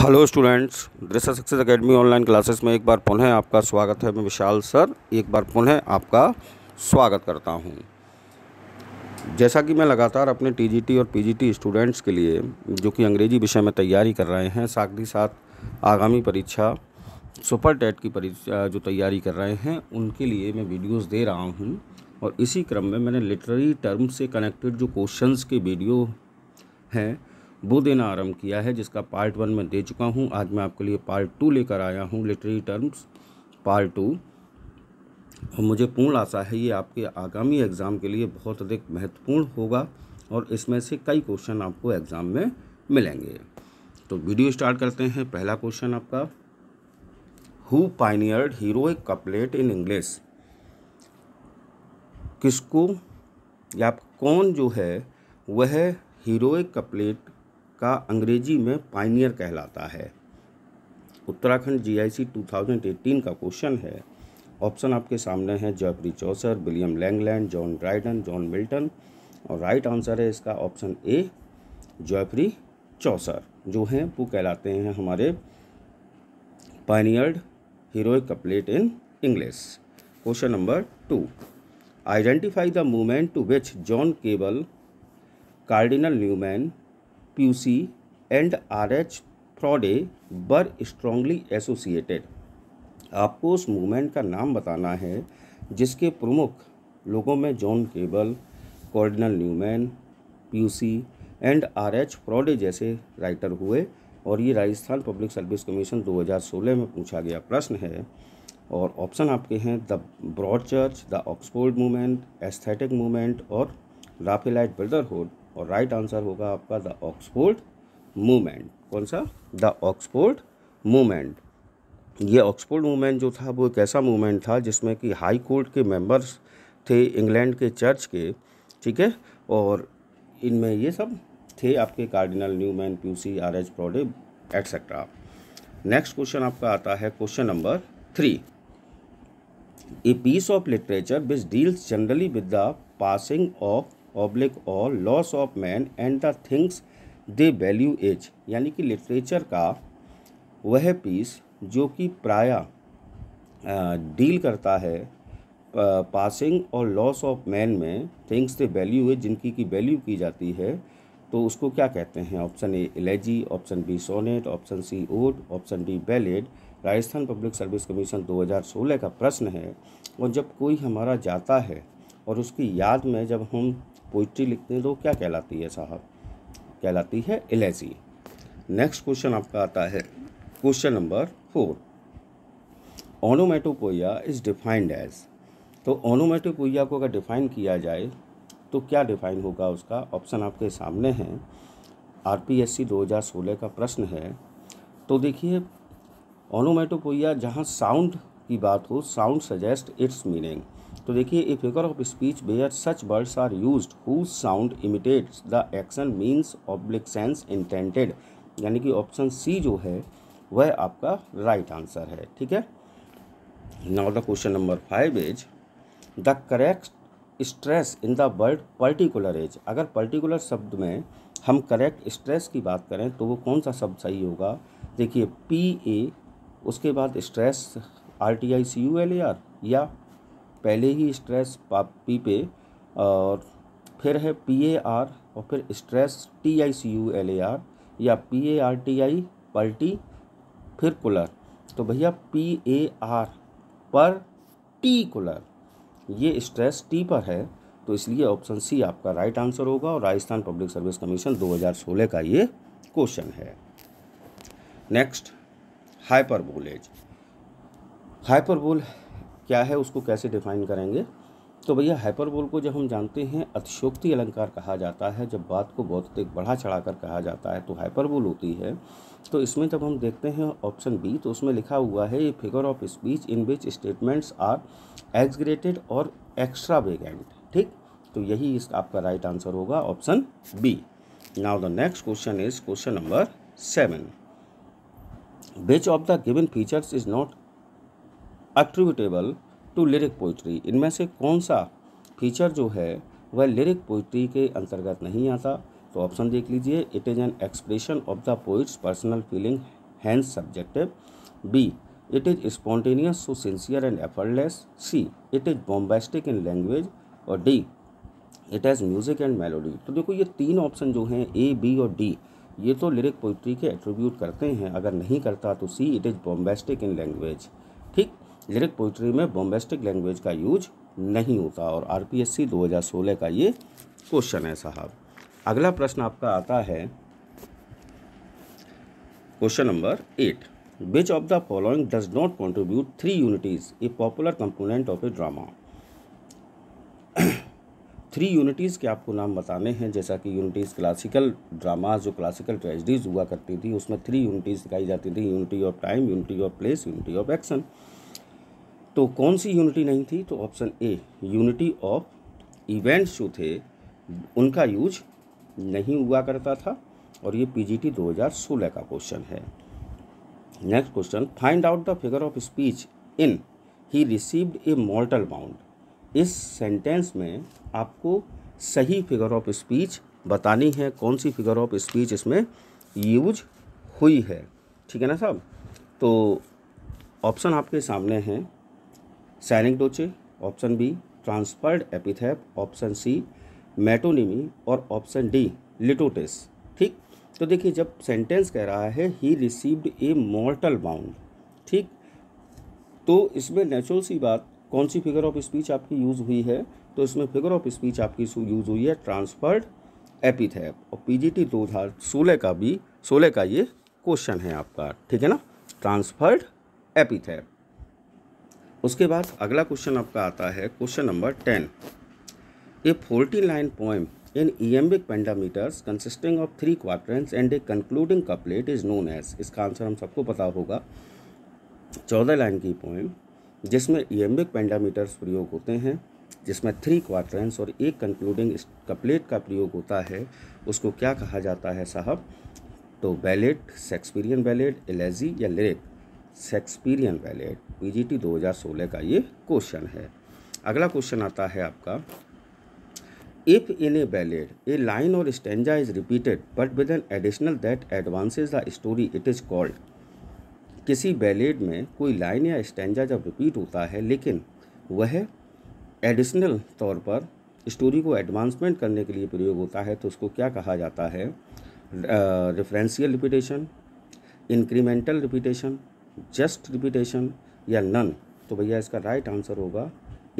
hello students Drishya success academy online classes में एक बार पुनः आपका स्वागत है मैं विशाल सर एक बार पुनः आपका स्वागत करता हूं जैसा कि मैं लगातार अपने टीजीटी और पीजीटी स्टूडेंट्स के लिए जो कि अंग्रेजी विषय में तैयारी कर रहे हैं साथ ही साथ आगामी परीक्षा सुपर टेट की परीक्षा जो तैयारी कर रहे हैं उनके लिए मैं वीडियोज़ दे रहा हूँ और इसी क्रम में मैंने लिटरेरी टर्म से कनेक्टेड जो क्वेश्चन के वीडियो हैं वो देना आरंभ किया है जिसका पार्ट वन में दे चुका हूँ आज मैं आपके लिए पार्ट टू लेकर आया हूँ लिटरेरी टर्म्स पार्ट टू और मुझे पूर्ण आशा है ये आपके आगामी एग्ज़ाम के लिए बहुत अधिक महत्वपूर्ण होगा और इसमें से कई क्वेश्चन आपको एग्ज़ाम में मिलेंगे तो वीडियो स्टार्ट करते हैं पहला क्वेश्चन आपका who pioneered heroic couplet in English किसको या कौन जो है वह हीरोइक कपलेट का अंग्रेजी में पाइनियर कहलाता है उत्तराखंड जीआईसी 2018 का क्वेश्चन है ऑप्शन आपके सामने है Geoffrey Chaucer William Langland John Dryden John Milton और राइट आंसर है इसका ऑप्शन ए जयप्री चौसर जो हैं वो कहलाते हैं हमारे pioneered heroic couplet in English question number two identify the movement to which John Keble Cardinal Newman PUC and RH Froude were strongly associated आपको उस मूवमेंट का नाम बताना है जिसके प्रमुख लोगों में John Keble Cardinal Newman Pusey and R H H जैसे राइटर हुए और ये राजस्थान पब्लिक सर्विस कमीशन 2016 में पूछा गया प्रश्न है और ऑप्शन आपके हैं the broad church the Oxford movement aesthetic movement और राफेलाइट ब्रदरहुड और राइट आंसर होगा आपका द ऑक्सफोर्ड मूवमेंट कौन सा द ऑक्सफोर्ड मूवमेंट ये ऑक्सफोर्ड मूवमेंट जो था वो एक ऐसा मूवमेंट था जिसमें कि हाई कोर्ट के मेंबर्स थे इंग्लैंड के चर्च के ठीक है और इनमें ये सब थे आपके Cardinal Newman Pusey R H Froude etcetera next question आपका आता है question number three a piece of literature which deals generally with the passing of oblique और loss of man and the things they value as यानी कि literature का वह piece जो कि प्राय डील करता है पासिंग और लॉस ऑफ मैन में थिंग्स दे वैल्यू एज जिनकी की वैल्यू की जाती है तो उसको क्या कहते हैं option A elegy option B sonnet option C ode option D ballad Rajasthan public service commission 2016 का प्रश्न है और जब कोई हमारा जाता है और उसकी याद में जब हम पोइट्री लिखने दो तो क्या कहलाती है साहब कहलाती है एलएजी नेक्स्ट क्वेश्चन आपका आता है question number four onomatopoeia is defined as तो ओनोमेटोपोइया को अगर डिफाइन किया जाए तो क्या डिफाइन होगा उसका ऑप्शन आपके सामने है आर पी एस सी दो हजार सोलह का प्रश्न है तो देखिए ओनोमेटोपोइया जहाँ साउंड की बात हो साउंड सजेस्ट इट्स मीनिंग तो देखिए a figure of speech where such words are use who sound imitates the action means oblique sense intended यानी कि ऑप्शन सी जो है वह आपका राइट right आंसर है ठीक है now the question number five is the correct stress in the word particular as अगर पर्टिकुलर शब्द में हम करेक्ट स्ट्रेस की बात करें तो वो कौन सा शब्द सही होगा देखिए पी ए उसके बाद stress R T I C U L A R या पहले ही स्ट्रेस पापी पे और फिर है पी ए आर और फिर stress T I C U L A R या P A R T I पल्टी फिर कुलर तो भैया पी ए आर पर टी कुलर ये स्ट्रेस टी पर है तो इसलिए ऑप्शन सी आपका राइट आंसर होगा और राजस्थान पब्लिक सर्विस कमीशन 2016 का ये क्वेश्चन है नेक्स्ट हाइपरबोलेज हाइपरबोल क्या है उसको कैसे डिफाइन करेंगे तो भैया हाइपरबोल को जब हम जानते हैं अतिशोक्ति अलंकार कहा जाता है जब बात को बहुत एक बढ़ा चढ़ाकर कहा जाता है तो हाइपरबोल होती है तो इसमें जब हम देखते हैं ऑप्शन बी तो उसमें लिखा हुआ है ये figure of speech in which statements are exaggerated और एक्स्ट्रा वेगेंट ठीक तो यही इसका आपका राइट आंसर होगा option B now the next question is question number seven which of the given features is not attributable to lyric poetry इनमें से कौन सा फीचर जो है वह लिरिक पोइट्री के अंतर्गत नहीं आता तो ऑप्शन देख लीजिए it is an expression of the poet's personal feeling and subjective B it is spontaneous so sincere and effortless C it is bombastic in language और D it has music and melody तो देखो ये तीन option जो हैं A B और D ये तो लिरिक पोइट्री के एट्रीब्यूट करते हैं अगर नहीं करता तो C it is bombastic in language ठीक लिरिक पोइट्री में बॉम्बेस्टिक लैंग्वेज का यूज नहीं होता और हजार सोलह का ये क्वेश्चन है साहब अगला प्रश्न आपका आता है question number eight which of the following does not contribute three unities a popular component of a drama three unities के आपको नाम बताने हैं जैसा कि यूनिटीज़ क्लासिकल ड्रामा जो क्लासिकल ट्रेजडीज़ हुआ करती थी उसमें थ्री यूनिटीज़ दिखाई जाती थी unity of time unity of place unity of action तो कौन सी यूनिटी नहीं थी तो option A unity of events जो थे उनका यूज नहीं हुआ करता था और ये पीजीटी 2016 का क्वेश्चन है next question find out the figure of speech in he received a mortal bound इस सेंटेंस में आपको सही फिगर ऑफ स्पीच बतानी है कौन सी फिगर ऑफ स्पीच इसमें यूज हुई है ठीक है ना साहब तो ऑप्शन आपके सामने हैं synecdoche option B transferred epithet option C metonymy और ऑप्शन डी लिटोटिस ठीक तो देखिए जब सेंटेंस कह रहा है ही रिसीव्ड ए मॉर्टल बाउंड ठीक तो इसमें नेचुरल सी बात कौन सी फिगर ऑफ स्पीच आपकी यूज़ हुई है तो इसमें फिगर ऑफ स्पीच आपकी यूज़ हुई है ट्रांसफर्ड एपिथेप और पी हजार सोलह का भी सोलह का ये क्वेश्चन है आपका ठीक है ना ट्रांसफर्ड एपिथेप उसके बाद अगला क्वेश्चन आपका आता है question number ten a forty line poem in iambic pentameters consisting of three quatrains and a concluding couplet is known as इसका आंसर हम सबको पता होगा चौदह लाइन की पोएम जिसमें इम्बिक पेंडामीटर्स प्रयोग होते हैं जिसमें थ्री क्वार्टरेंस और एक कंक्लूडिंग कपलेट का प्रयोग होता है उसको क्या कहा जाता है साहब तो बैलेट शेक्सपीरियन बैलेट एलेजी या लिरिक शेक्सपीरियन बैलेट पीजीटी 2016 का ये क्वेश्चन है अगला क्वेश्चन आता है आपका if in a ballad a line और stanza is repeated but with an additional that advances the story it is called किसी बैलेड में कोई लाइन या स्टेंजा जब रिपीट होता है लेकिन वह एडिशनल तौर पर स्टोरी को एडवांसमेंट करने के लिए प्रयोग होता है तो उसको क्या कहा जाता है referential repetition incremental repetition just repetition या नन तो भैया इसका राइट आंसर होगा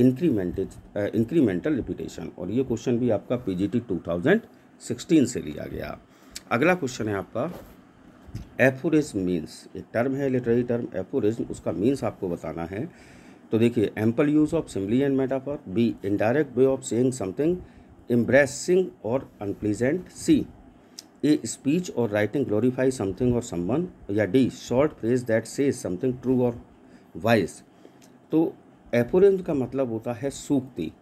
इंक्रीमेंटेज इंक्रीमेंटल रिपीटेशन और ये क्वेश्चन भी आपका पीजीटी 2016 से लिया गया अगला क्वेश्चन है आपका एफोरिज्म मीन्स एक टर्म है लिटरेरी टर्म एफोरिज्म उसका मीन्स आपको बताना है तो देखिए ample use of simile and metaphor B indirect way of saying something embarrassing और अनप्लीजेंट सी ए स्पीच और राइटिंग ग्लोरीफाई समथिंग और सम्बन या D short phrase that say something true और वाइज तो एपोरेंज का मतलब होता है सूक्ति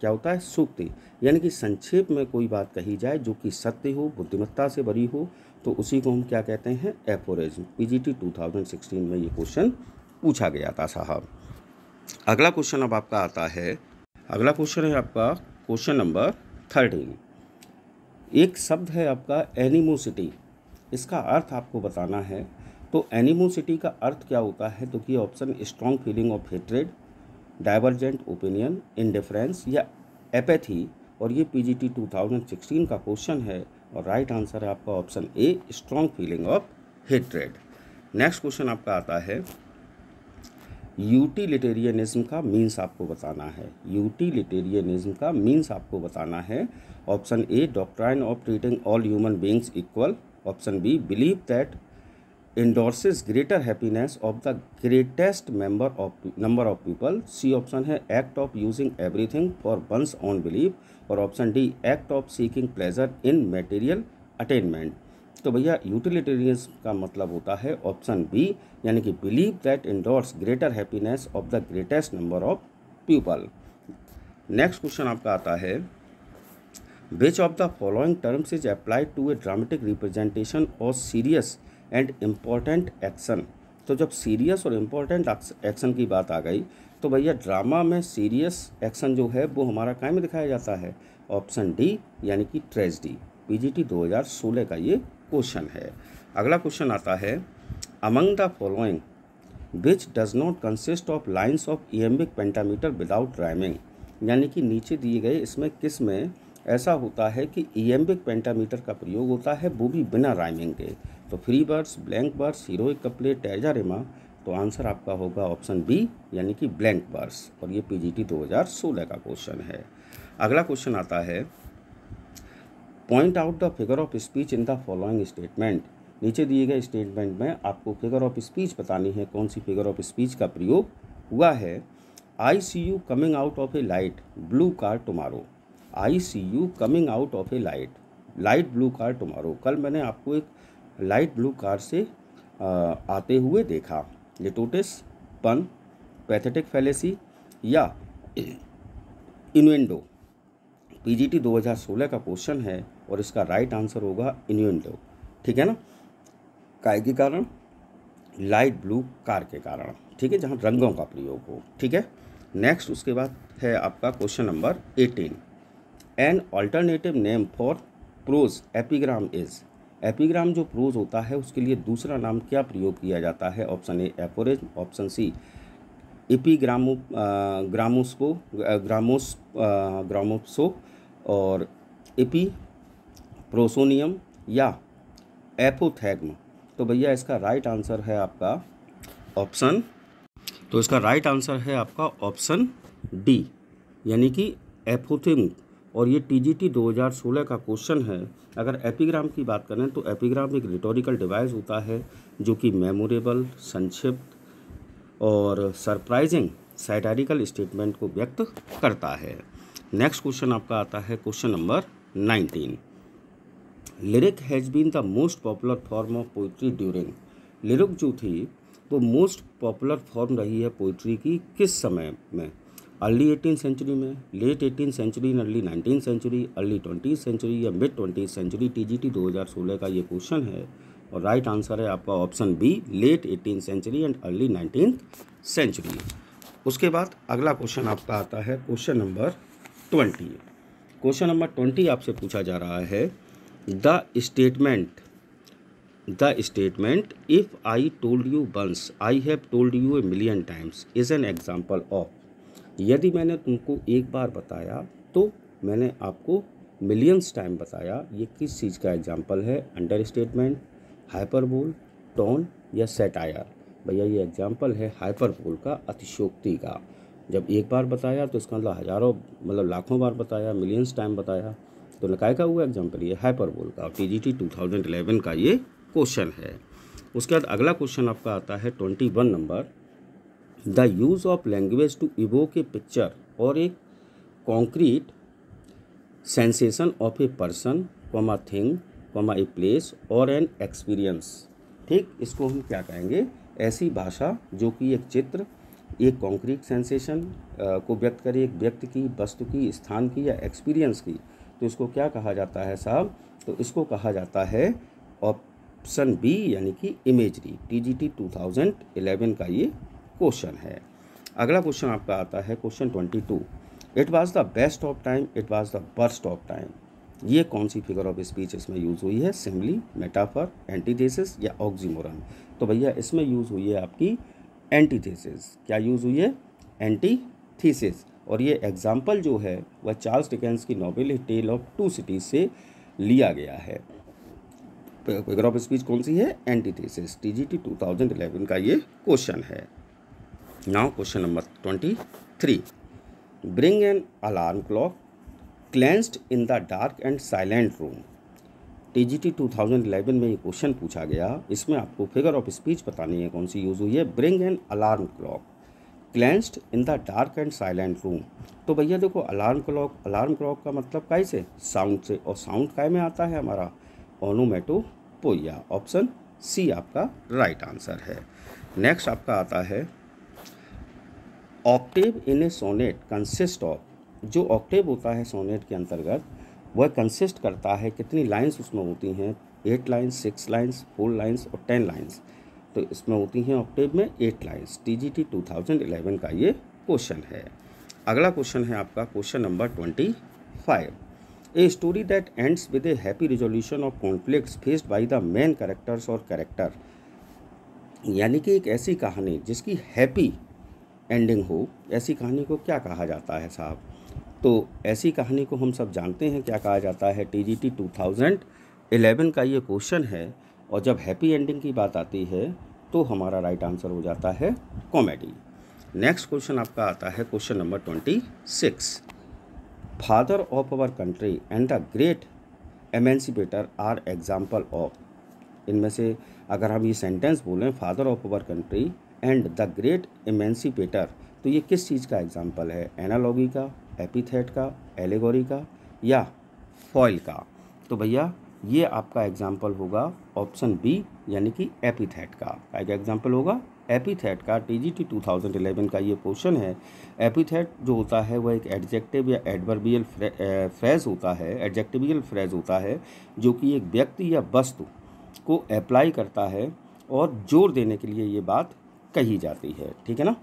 क्या होता है सूक्ति यानी कि संक्षेप में कोई बात कही जाए जो कि सत्य हो बुद्धिमत्ता से भरी हो तो उसी को हम क्या कहते हैं टी टू थाउजेंड सिक्सटीन में ये क्वेश्चन पूछा गया था साहब अगला क्वेश्चन अब आपका आता है अगला क्वेश्चन है आपका क्वेश्चन नंबर थर्टीन एक शब्द है आपका एनिमोसिटी इसका अर्थ आपको बताना है तो एनिमोसिटी का अर्थ क्या होता है तो कि option strong feeling of hatred divergent opinion indifference या एपैथी और ये पी 2016 का क्वेश्चन है और राइट आंसर है आपका option A strong feeling of hatred next question आपका आता है यूटिलिटेरियनिज्म का मीन्स आपको बताना है यूटिलिटेरियनिज्म का मीन्स आपको बताना है option A doctrine of treating all human beings equal option B belief that endorses greater happiness of the greatest member of number of people C option है act of using everything for one's own belief और option D act of seeking pleasure in material attainment तो भैया utilitarians का मतलब होता है option B यानी कि belief that endorse greater happiness of the greatest number of people next question आपका आता है which of the following terms is applied to a dramatic representation और सीरियस एंड इम्पॉर्टेंट एक्शन तो जब सीरियस और important action की बात आ गई तो भैया ड्रामा में सीरियस एक्शन जो है वो हमारा कायम दिखाया जाता है ऑप्शन डी यानी कि ट्रेजडी पीजीटी 2016 का ये क्वेश्चन है अगला क्वेश्चन आता है the following which does not consist of lines of iambic pentameter without rhyming यानी कि नीचे दिए गए इसमें किस में ऐसा होता है कि एम्बिक पेंटामीटर का प्रयोग होता है वो भी बिना राइमिंग के तो free verse blank verse heroic couplet terza rima answer आपका होगा ऑप्शन बी यानी कि ब्लैंक बर्ड्स और ये पीजीटी 2016 का क्वेश्चन है अगला क्वेश्चन आता है point out the figure of speech in the following statement नीचे दिए गए स्टेटमेंट में आपको फिगर ऑफ स्पीच बतानी है कौन सी फिगर ऑफ स्पीच का प्रयोग हुआ है I C you coming out of a light blue car tomorrow I C you coming out of a light light blue car tomorrow कल मैंने आपको एक लाइट ब्लू कार से आते हुए देखा लिटोटिस पन पैथेटिक फैलेसी या इन्वेंडो पीजीटी 2016 का क्वेश्चन है और इसका राइट आंसर होगा इन्यूंडो ठीक है ना काय के कारण लाइट ब्लू कार के कारण ठीक है जहाँ रंगों का प्रयोग हो ठीक है नेक्स्ट उसके बाद है आपका question number eighteen an alternative name for prose epigram is epigram जो प्रोज होता है उसके लिए दूसरा नाम क्या प्रयोग किया जाता है ऑप्शन ए एपोरेज ऑप्शन सी इपीग्रामो ग्रामोस्को ग्रामोस ग्रामोसो और एपी प्रोसोनियम या एपोथैग्म तो भैया इसका राइट आंसर है आपका ऑप्शन तो इसका राइट आंसर है आपका ऑप्शन डी यानी कि एपोथिम और ये टीजीटी 2016 का क्वेश्चन है अगर एपिग्राम की बात करें तो एपिग्राम एक रिटोरिकल डिवाइस होता है जो कि मेमोरेबल संक्षिप्त और सरप्राइजिंग साइटारिकल स्टेटमेंट को व्यक्त करता है नेक्स्ट क्वेश्चन आपका आता है question number nineteen lyric has been the most popular form of poetry during lyric जो थी वो मोस्ट पॉपुलर फॉर्म रही है पोइट्री की किस समय में अर्ली एटीन सेंचुरी में late eighteen century and early nineteen century early twenty century या मिड ट्वेंटी सेंचुरी टीजीटी 2016 का ये क्वेश्चन है और राइट आंसर है आपका option B late eighteen century and early nineteen century उसके बाद अगला क्वेश्चन आपका आता है question number twenty question number twenty आपसे पूछा जा रहा है the statement the statement if I told you once I have told you a million times is an example of यदि मैंने तुमको एक बार बताया तो मैंने आपको मिलियंस टाइम बताया ये किस चीज़ का एग्जाम्पल है अंडर स्टेटमेंट हाइपरबोल टोन या सेटायर भैया ये एग्जाम्पल है हाइपरबोल का अतिशोक्ति का जब एक बार बताया तो इसका मतलब हज़ारों मतलब लाखों बार बताया मिलियंस टाइम बताया तो नकाय का हुआ एग्जाम्पल ये हाइपरबोल का T G T two thousand eleven का ये क्वेश्चन है उसके बाद अगला क्वेश्चन आपका आता है twenty one number the use of language to evoke picture और एक concrete sensation of a person comma thing comma a place और एन एक्सपीरियंस ठीक इसको हम क्या कहेंगे ऐसी भाषा जो कि एक चित्र एक कॉन्क्रीट सेंसेशन को व्यक्त करे एक व्यक्ति की वस्तु की स्थान की या एक्सपीरियंस की तो इसको क्या कहा जाता है साहब तो इसको कहा जाता है ऑप्शन बी यानी कि इमेजरी टी थाउजेंड इलेवन का ये क्वेश्चन है अगला क्वेश्चन आपका आता है question twenty two it was the best of time it was the worst of time ये कौन सी फिगर ऑफ स्पीच इसमें यूज़ हुई है सिमली मेटाफर एंटीजेसिस या ऑक्जीमोरन तो भैया इसमें यूज़ हुई है आपकी एंटीथीसिस क्या यूज़ हुई है एंटीथीसिस और ये एग्जाम्पल जो है वह चार्ल्स डिकेंस की novel tale of two cities से लिया गया है फिगर ऑफ स्पीच कौन सी है antithesis T G T two thousand का ये क्वेश्चन है now question number twenty three bring an alarm clock cleansed in the dark and silent room T 2011 में ये क्वेश्चन पूछा गया इसमें आपको फिगर ऑफ स्पीच बतानी है कौन सी यूज़ हुई है bring an alarm clock cleansed in the dark and silent room तो भैया देखो अलार्म क्लॉक अलार्म क्लॉक का मतलब काय से साउंड से और साउंड काय में आता है हमारा ओनोमेटो पोया ऑप्शन सी आपका राइट right आंसर है नेक्स्ट आपका आता है octave in a sonnet consist of जो ऑक्टेव होता है सोनेट के अंतर्गत वह कंसिस्ट करता है कितनी लाइन्स उसमें होती हैं eight lines six lines four lines और टेन लाइन्स तो इसमें होती हैं ऑक्टेव में eight lines T G T two thousand eleven का ये क्वेश्चन है अगला क्वेश्चन है आपका question number twenty five a story that ends with a happy resolution of conflicts faced by the main characters और करेक्टर यानी कि एक ऐसी कहानी जिसकी हैप्पी एंडिंग हो ऐसी कहानी को क्या कहा जाता है साहब तो ऐसी कहानी को हम सब जानते हैं क्या कहा जाता है T G T two thousand eleven का ये क्वेश्चन है और जब हैप्पी एंडिंग की बात आती है तो हमारा राइट आंसर हो जाता है कॉमेडी नेक्स्ट क्वेश्चन आपका आता है question number twenty six father of our country and the great emancipator are example of इनमें से अगर हम ये सेंटेंस बोलें father of our country and the great emancipator तो ये किस चीज़ का एग्जाम्पल है एनालॉगी का एपिथेट का एलेगोरी का या फॉइल का तो भैया ये आपका एग्जाम्पल होगा ऑप्शन बी यानी कि एपिथेट का एक एग्जाम्पल होगा एपिथेट का T G T two thousand eleven का ये क्वेश्चन है एपिथेट जो होता है वह एक एडजेक्टिव या एडवर्बियल फ्रेज होता है एडजेक्टिवियल फ्रेज होता है जो कि एक व्यक्ति या वस्तु को अप्लाई करता है और जोर देने के लिए ये बात कही जाती है ठीक है ना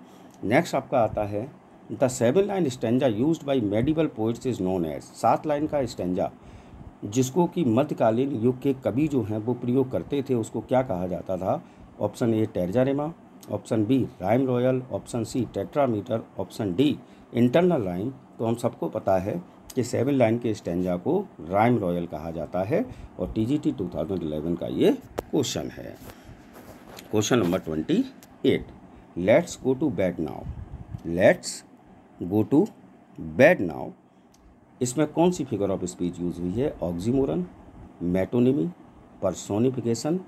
नेक्स्ट आपका आता है the seven line stanza use by medieval poets is known as सात लाइन का स्टेंजा जिसको कि मध्यकालीन युग के कवि जो हैं वो प्रयोग करते थे उसको क्या कहा जाता था option A terza rima option B rhyme royal option C tetrameter option D internal line तो हम सबको पता है कि सेवन लाइन के स्टेंजा को राइम रॉयल कहा जाता है और T G T two thousand eleven का ये क्वेश्चन है question number twenty eight let's go to bed now let's go to bed now इसमें कौन सी फिगर ऑफ स्पीच यूज हुई है ऑक्जीमोरन मेटोनिमी परसोनिफिकेशन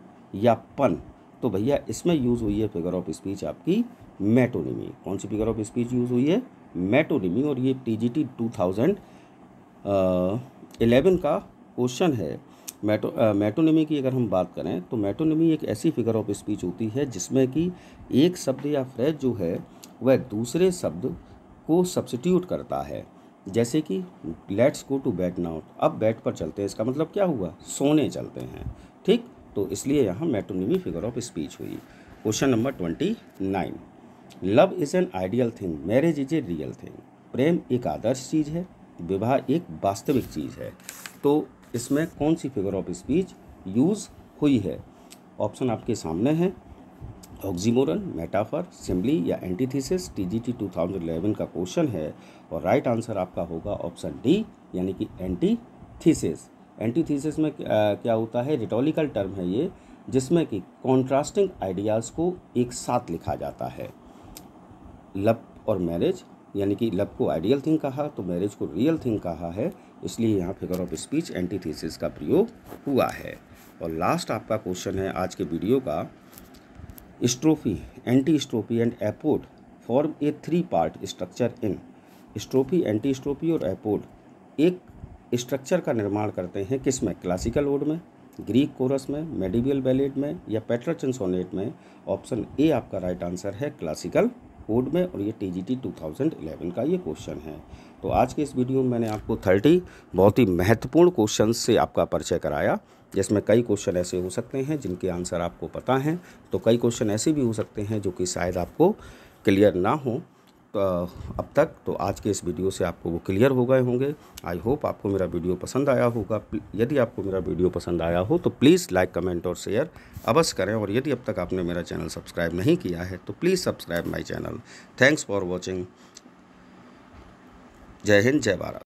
या पन तो भैया इसमें यूज़ हुई है फिगर ऑफ स्पीच आपकी मेटोनिमी कौन सी फिगर ऑफ स्पीच यूज़ हुई है मेटोनिमी और ये T G T two thousand eleven का क्वेश्चन है मेटो मेटोनिमी की अगर हम बात करें तो मेटोनिमी एक ऐसी फिगर ऑफ स्पीच होती है जिसमें कि एक शब्द या फ्रेज जो है वह दूसरे शब्द को सब्सिट्यूट करता है जैसे कि let's go to bed now अब बेड पर चलते हैं इसका मतलब क्या हुआ सोने चलते हैं ठीक तो इसलिए यहाँ मेटोनिमी फिगर ऑफ स्पीच हुई question number twenty nine love is an ideal thing marriage is a real thing प्रेम एक आदर्श चीज़ है विवाह एक वास्तविक चीज़ है तो इसमें कौन सी फिगर ऑफ स्पीच यूज़ हुई है ऑप्शन आपके सामने है ऑक्जीमोरन मेटाफर सिम्बली या एंटीथीसिस टीजीटी 2011 का क्वेश्चन है और राइट आंसर आपका होगा ऑप्शन डी यानी कि एंटीथीसिस एंटीथीसिस में क्या होता है रिटोलिकल टर्म है ये जिसमें कि कॉन्ट्रास्टिंग आइडियाज़ को एक साथ लिखा जाता है लव और मैरिज यानी कि लव को आइडियल थिंग कहा तो मैरिज को रियल थिंग कहा है इसलिए यहाँ फिगर ऑफ स्पीच एंटीथीसिस का प्रयोग हुआ है और लास्ट आपका क्वेश्चन है आज के वीडियो का antistrophe and epode form a three part structure in strophe antistrophe और एपोड एक स्ट्रक्चर का निर्माण करते हैं किस में क्लासिकल ओड में ग्रीक कोरस में मेडिवियल बैलेट में या पेट्राचन सोनेट में ऑप्शन ए आपका राइट आंसर है क्लासिकल ओड में और ये टी 2011 का ये क्वेश्चन है तो आज के इस वीडियो में मैंने आपको 30 बहुत ही महत्वपूर्ण क्वेश्चन से आपका परिचय कराया जिसमें कई क्वेश्चन ऐसे हो सकते हैं जिनके आंसर आपको पता हैं तो कई क्वेश्चन ऐसे भी हो सकते हैं जो कि शायद आपको क्लियर ना हो तो अब तक तो आज के इस वीडियो से आपको वो क्लियर हो गए होंगे आई होप आपको मेरा वीडियो पसंद आया होगा यदि आपको मेरा वीडियो पसंद आया हो तो प्लीज़ लाइक कमेंट और शेयर अवश्य करें और यदि अब तक आपने मेरा चैनल सब्सक्राइब नहीं किया है तो please subscribe my channel thanks for watching जय हिंद जय भारत